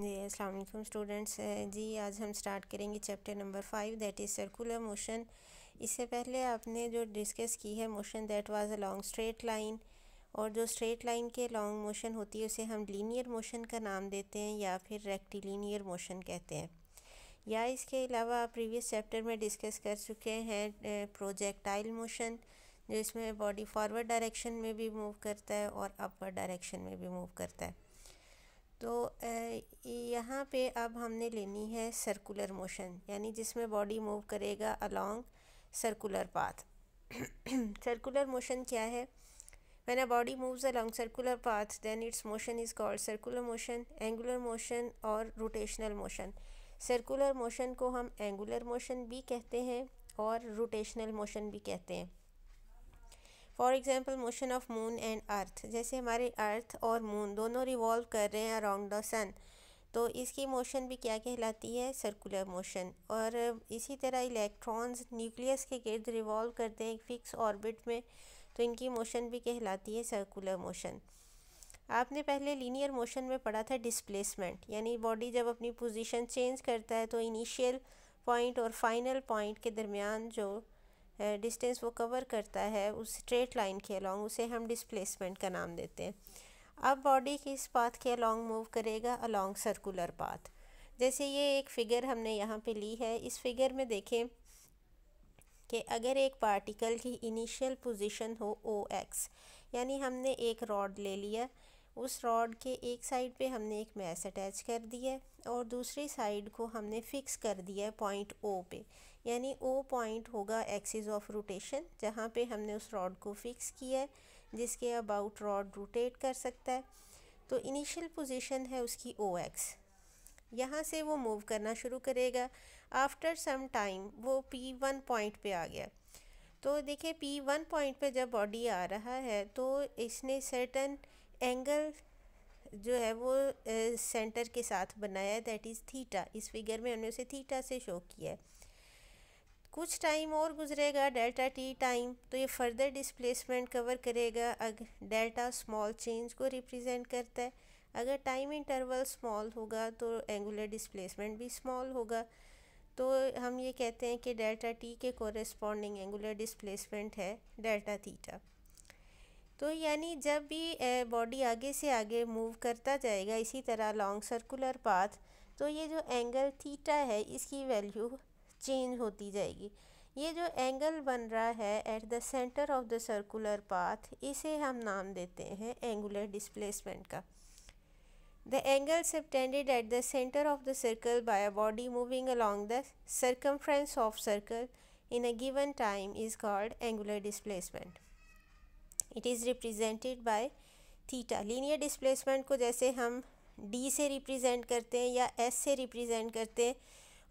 जी अस्सलाम स्टूडेंट्स जी आज हम स्टार्ट करेंगे chapter number five that is circular motion इससे पहले आपने जो डिस्कस की है motion that was a long straight line और जो स्ट्रेट लाइन के लॉन्ग मोशन होती है उसे हम लीनियर मोशन का नाम देते हैं या फिर रेक्टिलीनियर मोशन कहते हैं या इसके अलावा आप प्रीवियस चैप्टर में डिस्कस कर चुके हैं प्रोजेक्टाइल मोशन जो इसमें बॉडी फॉरवर्ड डायरेक्शन में भी मूव करता है और अपवर्ड डायरेक्शन में भी मूव करता है तो यहाँ पे अब हमने लेनी है सर्कुलर मोशन यानी जिसमें बॉडी मूव करेगा along circular path circular motion क्या है when a body moves along circular path then its motion is called circular motion angular motion और रोटेशनल मोशन सर्कुलर मोशन को हम एंगुलर मोशन भी कहते हैं और रोटेशनल मोशन भी कहते हैं for example motion of moon and earth जैसे हमारे अर्थ और मून दोनों रिवॉल्व कर रहे हैं अराउंड द सन तो इसकी मोशन भी क्या कहलाती है सर्कुलर मोशन और इसी तरह इलेक्ट्रॉन्स न्यूक्लियस के गिर्द रिवॉल्व करते हैं एक फ़िक्स ऑर्बिट में तो इनकी मोशन भी कहलाती है सर्कुलर मोशन आपने पहले लीनियर मोशन में पढ़ा था डिस्प्लेसमेंट यानी बॉडी जब अपनी पोजीशन चेंज करता है तो इनिशियल पॉइंट और फाइनल पॉइंट के दरमियान जो डिस्टेंस वो कवर करता है उस स्ट्रेट लाइन के अलॉन्ग उसे हम डिस्प्लेसमेंट का नाम देते हैं अब बॉडी किस पाथ के अलॉन्ग मूव करेगा अलॉन्ग सर्कुलर पाथ जैसे ये एक फ़िगर हमने यहाँ पे ली है इस फिगर में देखें कि अगर एक पार्टिकल की इनिशियल पोजीशन हो ओ एक्स यानी हमने एक रॉड ले लिया उस रॉड के एक साइड पे हमने एक मैस अटैच कर दिया और दूसरी साइड को हमने फ़िक्स कर दिया है पॉइंट ओ पे यानी ओ पॉइंट होगा एक्सिस ऑफ रोटेशन जहाँ पे हमने उस रॉड को फिक्स किया है जिसके अबाउट रॉड रोटेट कर सकता है तो इनिशियल पोजीशन है उसकी ओ एक्स यहाँ से वो मूव करना शुरू करेगा आफ्टर सम टाइम वो पी वन पॉइंट पे आ गया तो देखिए पी वन पॉइंट पे जब बॉडी आ रहा है तो इसने सर्टन एंगल जो है वो सेंटर के साथ बनाया है दैट इज़ थीटा इस फिगर में हमने उसे थीटा से शो किया है कुछ टाइम और गुजरेगा डेल्टा टी टाइम तो ये फर्दर डिस्प्लेसमेंट कवर करेगा अगर डेल्टा स्मॉल चेंज को रिप्रेजेंट करता है अगर टाइम इंटरवल स्मॉल होगा तो एंगुलर डिस्प्लेसमेंट भी स्मॉल होगा तो हम ये कहते हैं कि डेल्टा टी के कॉरेस्पॉन्डिंग एंगुलर डिस्प्लेसमेंट है डेल्टा थीटा तो यानी जब भी बॉडी आगे से आगे मूव करता जाएगा इसी तरह लॉन्ग सर्कुलर पाथ तो ये जो एंगल थीटा है इसकी वैल्यू चेंज होती जाएगी ये जो एंगल बन रहा है at the centre of the circular path इसे हम नाम देते हैं एंगुलर डिस्प्लेसमेंट का the angle subtended at the centre of the circle by a body moving along the circumference of circle in a given time is called angular displacement it is represented by theta linear displacement को जैसे हम D से represent करते हैं या S से represent करते हैं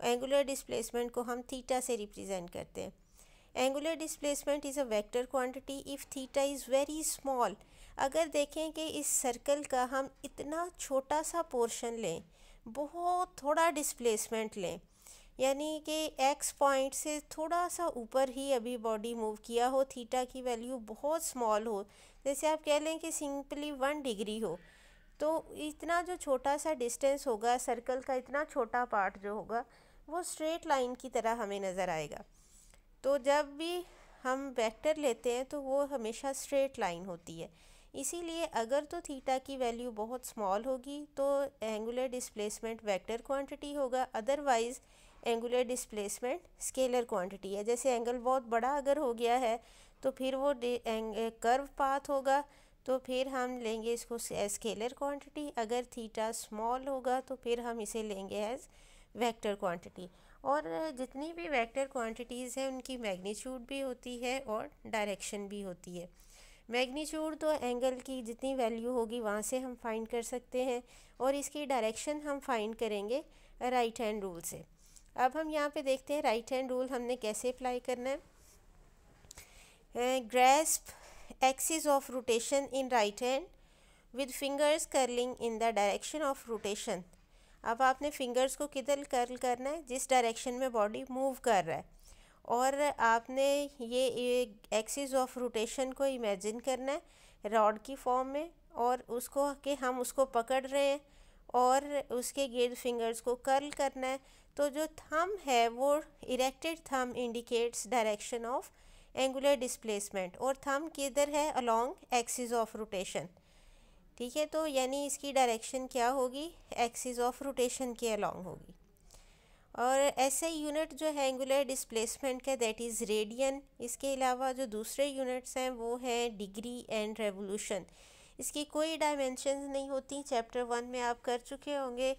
एंगुलर डिस्प्लेसमेंट को हम थीटा से रिप्रेजेंट करते हैं angular displacement is a vector quantity if theta is very small अगर देखें कि इस सर्कल का हम इतना छोटा सा पोर्शन लें बहुत थोड़ा डिस्प्लेसमेंट लें यानी कि एक्स पॉइंट से थोड़ा सा ऊपर ही अभी बॉडी मूव किया हो थीटा की वैल्यू बहुत स्मॉल हो जैसे आप कह लें कि सिंपली वन डिग्री हो तो इतना जो छोटा सा डिस्टेंस होगा सर्कल का इतना छोटा पार्ट जो होगा वो स्ट्रेट लाइन की तरह हमें नज़र आएगा तो जब भी हम वेक्टर लेते हैं तो वो हमेशा स्ट्रेट लाइन होती है इसीलिए अगर तो थीटा की वैल्यू बहुत स्मॉल होगी तो एंगुलर डिस्प्लेसमेंट वेक्टर क्वांटिटी होगा otherwise angular displacement scalar quantity है जैसे एंगल बहुत बड़ा अगर हो गया है तो फिर वो कर्व पाथ होगा तो फिर हम लेंगे इसको स्केलर क्वांटिटी अगर थीटा स्मॉल होगा तो फिर हम इसे लेंगे एज वेक्टर क्वांटिटी और जितनी भी वेक्टर क्वांटिटीज़ हैं उनकी मैग्नीट्यूड भी होती है और डायरेक्शन भी होती है मैग्नीट्यूड तो एंगल की जितनी वैल्यू होगी वहाँ से हम फाइंड कर सकते हैं और इसकी डायरेक्शन हम फाइंड करेंगे राइट हैंड रूल से अब हम यहाँ पे देखते हैं राइट हैंड रूल हमने कैसे अप्लाई करना है grasp axis of rotation in right hand with fingers curling in the direction of rotation अब आपने fingers को किधर curl करना है जिस direction में body move कर रहा है और आपने ये एक्सिस ऑफ रोटेशन को इमेजिन करना है रॉड की फॉर्म में और उसको कि हम उसको पकड़ रहे हैं और उसके गिर्द फिंगर्स को कर्ल करना है तो जो थम है वो erected thumb indicates direction of angular displacement और थम किधर है अलॉन्ग एक्सिस ऑफ रोटेशन ठीक है तो यानी इसकी डायरेक्शन क्या होगी एक्सिस ऑफ रोटेशन के अलॉन्ग होगी और ऐसे यूनिट जो है एंगुलर डिस्प्लेसमेंट का दैट इज़ रेडियन इसके अलावा जो दूसरे यूनिट्स हैं वो हैं डिग्री एंड रेवोल्यूशन इसकी कोई डायमेंशन नहीं होती चैप्टर वन में आप कर चुके होंगे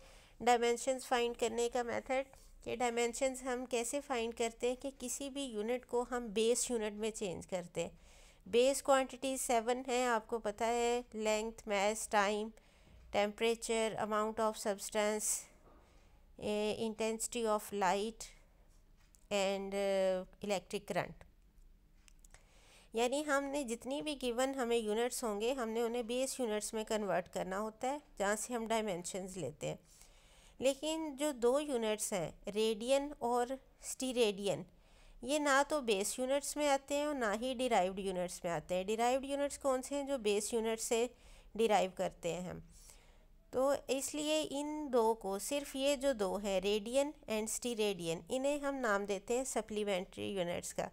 डायमेंशन फाइंड करने का मेथड कि डायमेंशंस हम कैसे फाइंड करते हैं कि किसी भी यूनिट को हम बेस यूनिट में चेंज करते हैं बेस क्वांटिटी सेवन है आपको पता है length mass time temperature amount of substance intensity of light and electric current यानी हमने जितनी भी गिवन हमें यूनिट्स होंगे हमने उन्हें बेस यूनिट्स में कन्वर्ट करना होता है जहाँ से हम डायमेंशंस लेते हैं लेकिन जो दो यूनिट्स हैं रेडियन और स्टीरेडियन ये ना तो बेस यूनिट्स में आते हैं और ना ही डिराइव्ड यूनिट्स में आते हैं डिराइव्ड यूनिट्स कौन से हैं जो बेस यूनिट से डिराइव करते हैं हम तो इसलिए इन दो को सिर्फ ये जो दो हैं रेडियन एंड स्टीरेडियन इन्हें हम नाम देते हैं सप्लीमेंट्री यूनिट्स का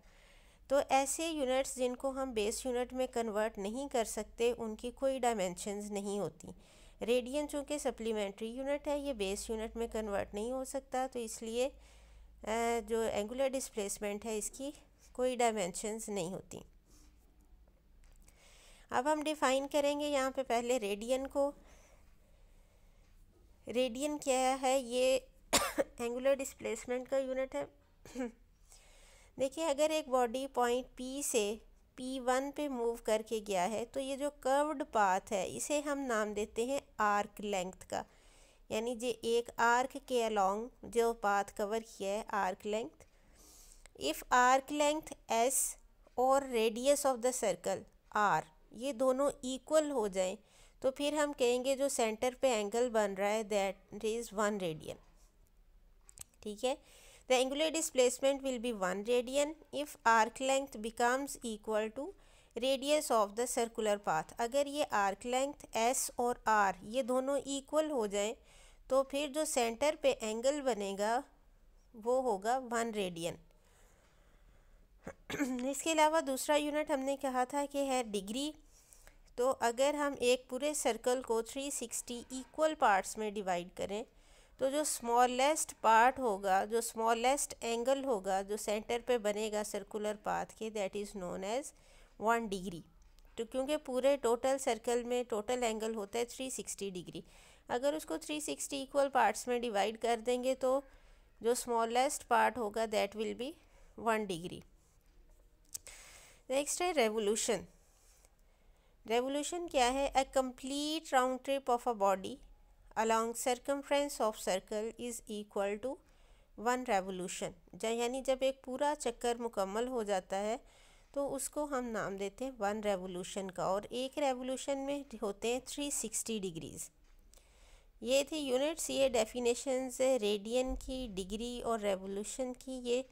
तो ऐसे यूनिट्स जिनको हम बेस यूनिट में कन्वर्ट नहीं कर सकते उनकी कोई डायमेंशनस नहीं होती रेडियन चूँकि सप्लीमेंट्री यूनिट है ये बेस यूनिट में कन्वर्ट नहीं हो सकता तो इसलिए जो एंगुलर डिस्प्लेसमेंट है इसकी कोई डायमेंशनस नहीं होती अब हम डिफ़ाइन करेंगे यहाँ पे पहले रेडियन को रेडियन क्या है ये एंगुलर डिस्प्लेसमेंट का यूनिट है देखिए अगर एक बॉडी पॉइंट पी से पी वन पे मूव करके गया है तो ये जो कर्व्ड पाथ है इसे हम नाम देते हैं आर्क लेंथ का यानी जे एक आर्क के अलोंग जो पाथ कवर किया है arc length if arc length S और radius of the circle R ये दोनों इक्वल हो जाएं तो फिर हम कहेंगे जो सेंटर पे एंगल बन रहा है दैट इज़ वन रेडियन ठीक है the angular displacement will be one radian if arc length becomes equal to radius of the circular path अगर ये आर्क लेंथ एस और आर ये दोनों इक्वल हो जाएं तो फिर जो सेंटर पे एंगल बनेगा वो होगा वन रेडियन इसके अलावा दूसरा यूनिट हमने कहा था कि है डिग्री तो अगर हम एक पूरे सर्कल को 360 इक्वल पार्ट्स में डिवाइड करें तो जो स्मॉलेस्ट पार्ट होगा जो स्मॉलेस्ट एंगल होगा जो सेंटर पे बनेगा सर्कुलर पाथ के that is known as one degree तो क्योंकि पूरे टोटल सर्कल में टोटल एंगल होता है थ्री सिक्सटी डिग्री अगर उसको थ्री सिक्सटी इक्वल पार्ट्स में डिवाइड कर देंगे तो जो स्मॉलेस्ट पार्ट होगा that will be one degree next है रेवोल्यूशन रेवोल्यूशन क्या है a complete round trip of a body along circumference of circle is equal to one revolution यानी जब एक पूरा चक्कर मुकम्मल हो जाता है तो उसको हम नाम देते हैं वन रेवोल्यूशन का और एक रेवोल्यूशन में होते हैं थ्री सिक्सटी डिग्रीज़ ये थी यूनिट्स ये डेफिनेशंस रेडियन की डिग्री और रेवोल्यूशन की ये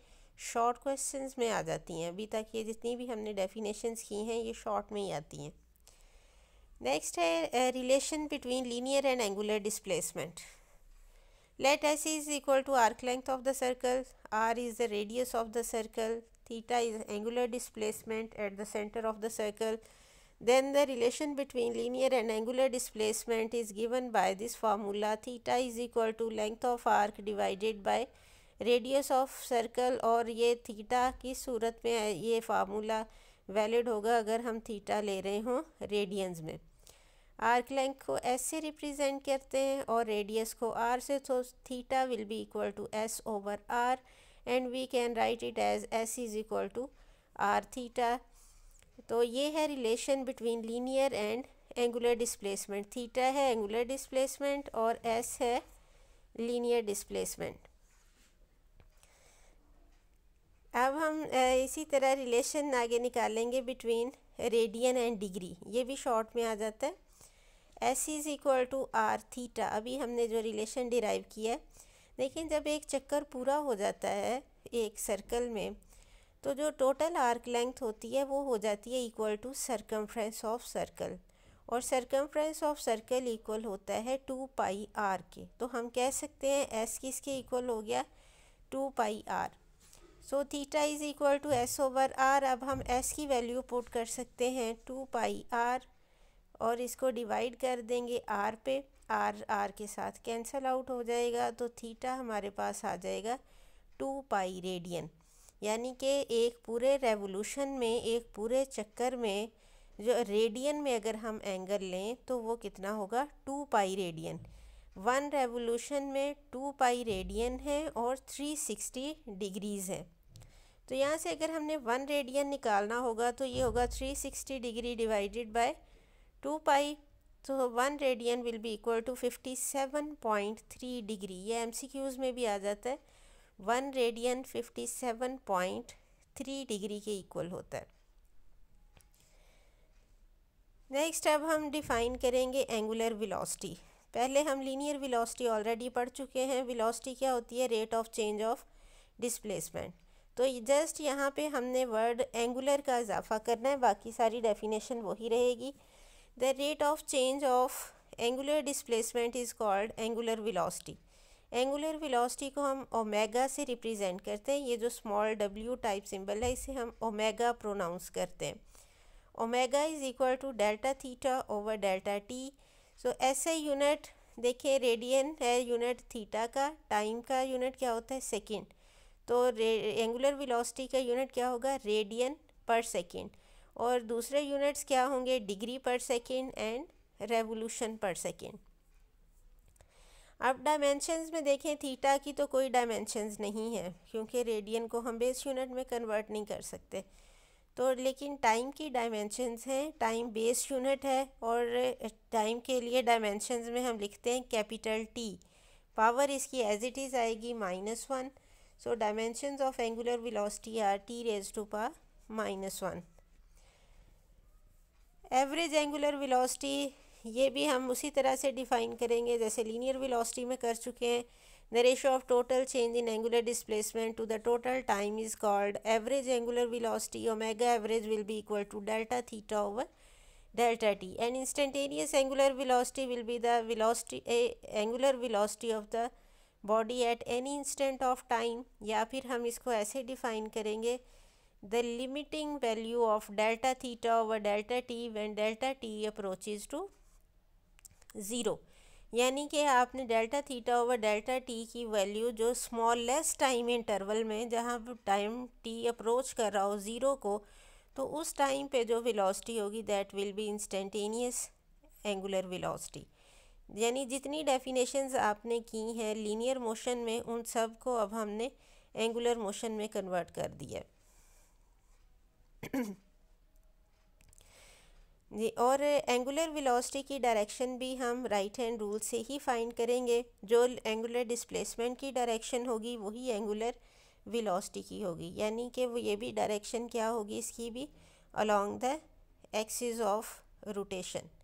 शॉर्ट क्वेश्चंस में आ जाती हैं अभी तक ये जितनी भी हमने डेफिनेशंस की हैं ये शॉर्ट में ही आती हैं नेक्स्ट है relation between linear and angular displacement let s is equal to arc length of the circle r is the radius of the circle theta is angular displacement at the center of the circle then the relation between linear and angular displacement is given by this formula theta is equal to length of arc divided by radius of circle और ये theta की सूरत में ये formula valid होगा अगर हम theta ले रहे हों radians में arc length को s से represent करते हैं और radius को r से तो theta will be equal to s over r and we can write it as s is equal to r theta तो ये है relation between linear and angular displacement theta है एंगुलर डिस्प्लेसमेंट और s है linear displacement अब हम इसी तरह रिलेशन आगे निकालेंगे बिटवीन रेडियन एंड डिग्री ये भी शॉर्ट में आ जाता है s is equal to r theta अभी हमने जो रिलेशन डिराइव किया है लेकिन जब एक चक्कर पूरा हो जाता है एक सर्कल में तो जो टोटल आर्क लेंथ होती है वो हो जाती है equal to circumference of circle और सरकमफ्रेंस ऑफ सर्कल इक्वल होता है टू पाई आर के तो हम कह सकते हैं एस किसके इक्वल हो गया two pi r so theta is equal to s over r अब हम एस की वैल्यू पुट कर सकते हैं टू पाई आर और इसको डिवाइड कर देंगे आर पे आर आर के साथ कैंसल आउट हो जाएगा तो थीटा हमारे पास आ जाएगा टू पाई रेडियन यानी कि एक पूरे रेवोल्यूशन में एक पूरे चक्कर में जो रेडियन में अगर हम एंगल लें तो वो कितना होगा two pi radian one revolution में टू पाई रेडियन है और थ्री सिक्सटी डिग्रीज़ है तो यहाँ से अगर हमने वन रेडियन निकालना होगा तो ये होगा three sixty degree divided by two pi तो one radian will be equal to fifty seven point three degree ये एम सी क्यूज़ में भी आ जाता है one radian fifty seven point three degree के इक्वल होता है नेक्स्ट अब हम डिफ़ाइन करेंगे एंगुलर वेलोसिटी पहले हम लीनियर वेलोसिटी ऑलरेडी पढ़ चुके हैं वेलोसिटी क्या होती है rate of change of displacement तो जस्ट यहाँ पे हमने वर्ड एंगुलर का इजाफा करना है बाकी सारी डेफिनेशन वही रहेगी the rate of change of angular displacement is called angular velocity angular velocity को हम ओमेगा से रिप्रजेंट करते हैं ये जो स्मॉल डब्ल्यू टाइप सिम्बल है इसे हम ओमेगा प्रोनाउंस करते हैं omega is equal to delta theta over delta t so ऐसे यूनिट देखिए रेडियन है यूनिट थीटा का टाइम का यूनिट क्या होता है सेकेंड तो एंगुलर विलासटी का यूनिट क्या होगा रेडियन पर सेकेंड और दूसरे यूनिट्स क्या होंगे degree per second and revolution per second अब डायमेंशंस में देखें थीटा की तो कोई डायमेंशंस नहीं है क्योंकि रेडियन को हम बेस यूनिट में कन्वर्ट नहीं कर सकते तो लेकिन टाइम की डायमेंशंस हैं टाइम बेस यूनिट है और टाइम के लिए डायमेंशंस में हम लिखते हैं कैपिटल टी पावर इसकी एज इट इज़ आएगी minus one so dimensions of angular velocity are T raise to power minus one average angular velocity ये भी हम उसी तरह से डिफ़ाइन करेंगे जैसे लीनियर वेलोसिटी में कर चुके हैं the ratio of total change in angular displacement to the total time is called average angular velocity omega average will be equal to delta theta over delta t and instantaneous angular velocity will be the angular a, of the body at any instant of time या फिर हम इसको ऐसे define करेंगे the limiting value of delta theta over delta t when delta t approaches to zero यानी कि आपने delta theta over delta t की वैल्यू जो स्मॉल लेस टाइम इंटरवल में जहाँ टाइम टी अप्रोच कर रहा हो ज़ीरो को तो उस टाइम पे जो वेलोसिटी होगी that will be instantaneous angular velocity यानी जितनी डेफिनेशंस आपने की हैं लीनियर मोशन में उन सब को अब हमने एंगुलर मोशन में कन्वर्ट कर दिया जी और एंगुलर वेलोसिटी की डायरेक्शन भी हम राइट हैंड रूल से ही फाइंड करेंगे जो एंगुलर डिस्प्लेसमेंट की डायरेक्शन होगी वही एंगुलर वेलोसिटी की होगी यानी कि वो ये भी डायरेक्शन क्या होगी इसकी भी along the axis of rotation